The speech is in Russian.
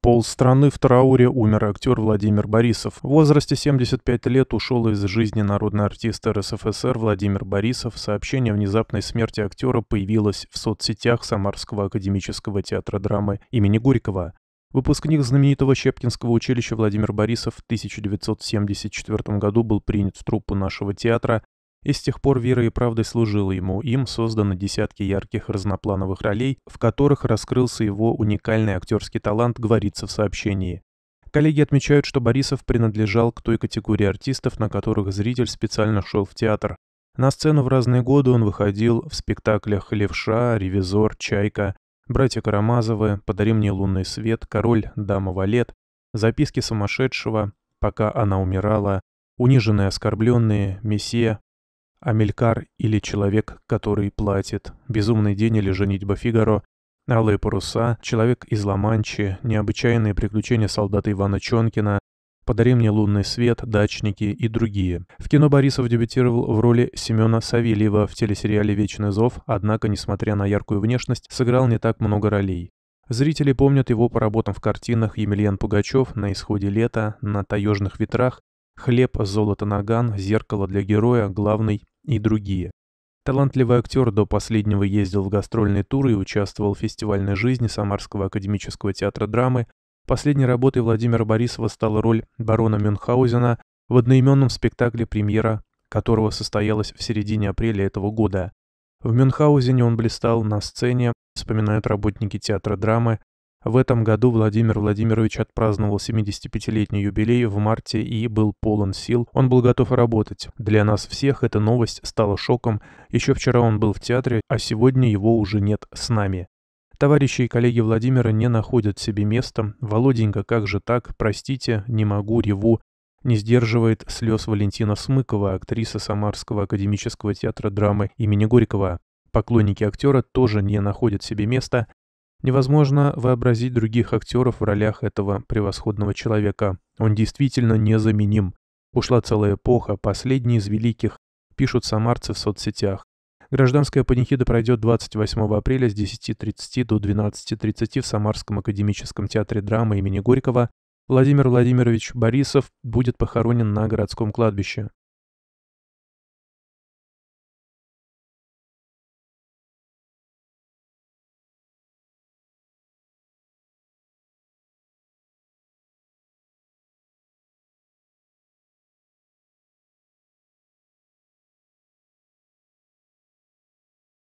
Пол страны в трауре умер актер Владимир Борисов. В возрасте 75 лет ушел из жизни народный артист РСФСР Владимир Борисов. Сообщение о внезапной смерти актера появилось в соцсетях Самарского академического театра драмы имени Горького. Выпускник знаменитого Щепкинского училища Владимир Борисов в 1974 году был принят в труппу нашего театра, и с тех пор верой и правдой служил ему, им созданы десятки ярких разноплановых ролей, в которых раскрылся его уникальный актерский талант, говорится в сообщении. Коллеги отмечают, что Борисов принадлежал к той категории артистов, на которых зритель специально шел в театр. На сцену в разные годы он выходил в спектаклях «Левша», «Ревизор», «Чайка», «Братья Карамазовы», «Подари мне лунный свет», «Король», «Дама Валет», «Записки сумасшедшего», «Пока она умирала», «Униженные оскорбленные», «Месье», Амелькар или Человек, который платит, Безумный день или Женитьба Фигаро, Алые паруса, Человек из Ла-Манчи, Необычайные приключения солдата Ивана Чонкина, «Подари мне лунный свет», «Дачники» и другие. В кино Борисов дебютировал в роли Семена Савельева в телесериале «Вечный зов», однако, несмотря на яркую внешность, сыграл не так много ролей. Зрители помнят его по работам в картинах «Емельян Пугачев», «На исходе лета», «На таежных ветрах», «Хлеб», «Золото наган», «Зеркало для героя», «Главный» и другие. Талантливый актер до последнего ездил в гастрольные туры и участвовал в фестивальной жизни Самарского академического театра драмы. Последней работой Владимира Борисова стала роль барона Мюнхгаузена в одноименном спектакле премьера, которого состоялась в середине апреля этого года. В Мюнхгаузене он блистал на сцене, вспоминают работники театра драмы, в этом году Владимир Владимирович отпраздновал 75-летний юбилей в марте и был полон сил. Он был готов работать. Для нас всех эта новость стала шоком. Еще вчера он был в театре, а сегодня его уже нет с нами. Товарищи и коллеги Владимира не находят себе места. Володенька, как же так? Простите, не могу, реву. Не сдерживает слез Валентина Смыкова, актриса Самарского академического театра драмы имени Горького. Поклонники актера тоже не находят себе места. Невозможно вообразить других актеров в ролях этого превосходного человека. Он действительно незаменим. Ушла целая эпоха, последний из великих, пишут самарцы в соцсетях. Гражданская панихида пройдет 28 апреля с 10.30 до 12.30 в Самарском академическом театре драмы имени Горького. Владимир Владимирович Борисов будет похоронен на городском кладбище.